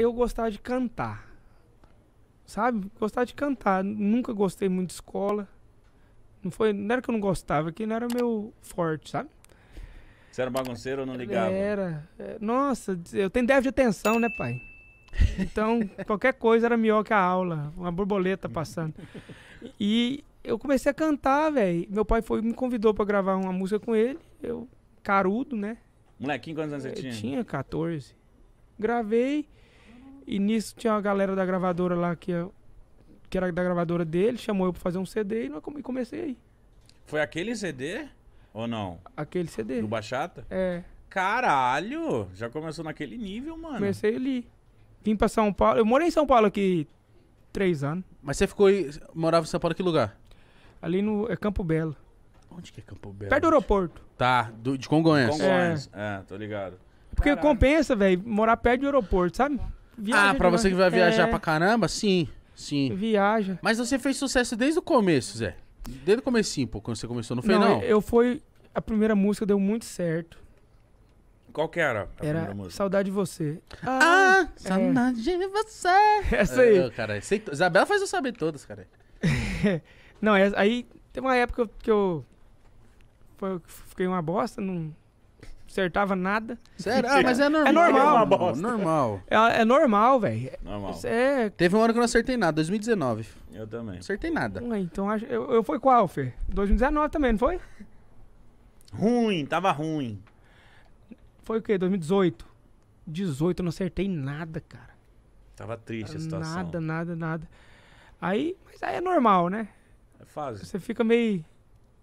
eu gostava de cantar. Sabe? Gostava de cantar. Nunca gostei muito de escola. Não, foi, não era que eu não gostava, que não era meu forte, sabe? Você era bagunceiro ou não ligava? Era. É, nossa, eu tenho déficit de atenção, né, pai? Então, qualquer coisa era melhor que a aula. Uma borboleta passando. E eu comecei a cantar, velho. Meu pai foi, me convidou para gravar uma música com ele. Eu, carudo, né? Molequinho, quantos anos você tinha? Eu tinha 14. Gravei. E nisso tinha uma galera da gravadora lá que, que era da gravadora dele, chamou eu pra fazer um CD e, nós, comecei aí. Foi aquele CD? Ou não? Aquele CD. Do Bachata? É. Caralho! Já começou naquele nível, mano. Comecei ali. Vim pra São Paulo. Eu morei em São Paulo aqui três anos. Mas você ficou. Aí, morava em São Paulo, em que lugar? Ali no. É Campo Belo. Onde que é Campo Belo? Perto do aeroporto. Tá, do, de Congonhas. Congonhas, é, é tô ligado. Porque Caralho. compensa, velho, morar perto do aeroporto, sabe? Viaja ah, pra você que vai viajar é... pra caramba? Sim, sim. Viaja. Mas você fez sucesso desde o começo, Zé. Desde o comecinho, pô, quando você começou, não foi não? não? eu fui... A primeira música deu muito certo. Qual que era? era Saudade de Você. Ah, ah Saudade de Você. É. Essa aí. Eu, cara, sei, Isabela faz eu saber todas, cara. não, é, aí tem uma época que eu... fiquei uma bosta, não acertava nada. Sério? Ah, mas é, é normal. É normal. É normal. É, é normal, velho. Normal. É... Teve um ano que eu não acertei nada, 2019. Eu também. Não acertei nada. Ué, então eu, eu fui qual, Fê? 2019 também, não foi? Ruim, tava ruim. Foi o quê? 2018? 18 eu não acertei nada, cara. Tava triste a situação. Nada, nada, nada. Aí, mas aí é normal, né? É fase. Você fica meio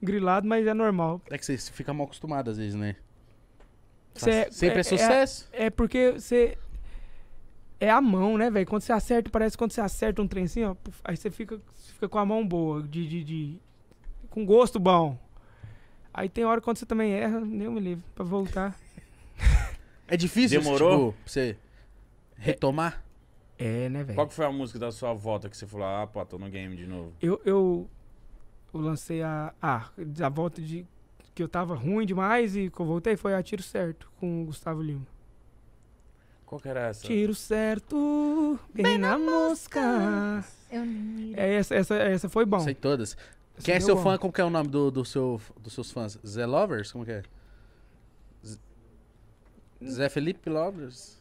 grilado, mas é normal. É que você fica mal acostumado às vezes, né? Tá. Sempre é, é, é, é sucesso. É, é porque você. É a mão, né, velho? Quando você acerta, parece quando você acerta um trem assim, ó. Aí você fica, fica com a mão boa, de, de, de com gosto bom. Aí tem hora quando você também erra, nem me livro, pra voltar. É difícil Demorou tipo, pra você retomar? É, é né, velho? Qual que foi a música da sua volta que você falou, ah, pô, tô no game de novo? Eu, eu, eu lancei a. Ah, a volta de que eu tava ruim demais e que eu voltei foi a Tiro Certo com o Gustavo Lima. Qual que era essa? Tiro certo, bem, bem na, na mosca. mosca. Eu é, essa, essa, essa foi bom. Sei todas. Essa Quem é seu bom. fã? Como que é o nome do, do seu, dos seus fãs? Zé Lovers? Como que é? Zé Felipe Lovers?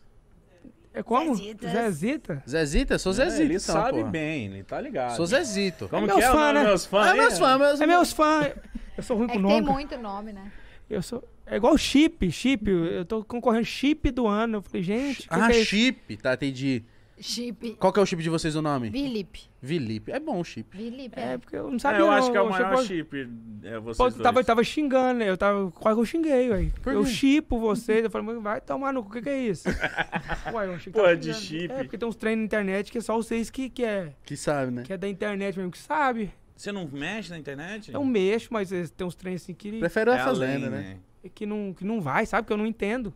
É como? Zezita? Zezita? Sou Zezito. É, ele sabe porra. bem, ele tá ligado. Sou Zezito. Como é que é fã, o nome é né? meus fãs? É meus fãs, meus É meus fãs. Eu sou ruim é com nome. Tem muito nome, né? Eu sou. É igual chip, chip. Eu tô concorrendo chip do ano. Eu falei, gente. Ah, é chip. Tá, entendi. Chip. Qual que é o chip de vocês o nome? Vilipe. Vilipe. É bom o chip. Vilipe. É, é, porque eu não sabia. É, eu acho que é o maior chip, é vocês Pô, tava, eu tava xingando, né? Eu tava, quase que eu xinguei, aí Eu chipo vocês. Eu falei, vai tomar no cu, o que, que é isso? Ué, eu achei que de chip. É, porque tem uns treinos na internet que é só vocês que, que é... Que sabe, né? Que é da internet mesmo, que sabe. Você não mexe na internet? Eu mexo, mas tem uns treinos assim que. Prefere é fazenda, né? né? É que não, que não vai, sabe? Que eu não entendo.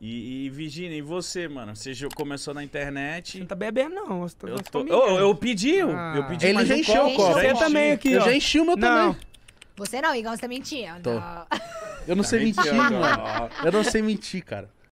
E, e Virginia, e você, mano? Você começou na internet. Você não tá bebendo, não. Você tá eu, tô... eu, eu pedi, ah. eu pedi Ele já encheu o copo. Você também aqui, ó. Eu já enchi o meu não. também. Você não, Igual você tá mentindo. Tô. Eu não tá sei mentir, mano. Eu não sei mentir, cara.